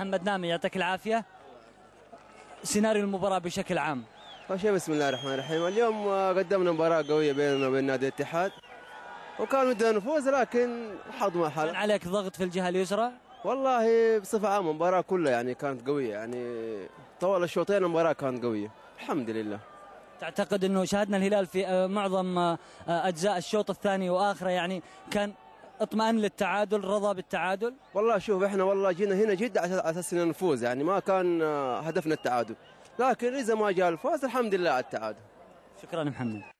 محمد نامي يعطيك العافية سيناريو المباراة بشكل عام أول شيء بسم الله الرحمن الرحيم اليوم قدمنا مباراة قوية بيننا وبين نادي الاتحاد وكان ودنا نفوز لكن حظ ما حل كان عليك ضغط في الجهة اليسرى والله بصفة عامة المباراة كلها يعني كانت قوية يعني طوال الشوطين المباراة كانت قوية الحمد لله تعتقد انه شاهدنا الهلال في آه، معظم آه، آه، اجزاء الشوط الثاني واخره يعني كان اطمئن للتعادل رضا بالتعادل والله شوف احنا والله جينا هنا جدة على اساس ان نفوز يعني ما كان آه، هدفنا التعادل لكن اذا ما جاء الفوز الحمد لله على التعادل شكرا محمد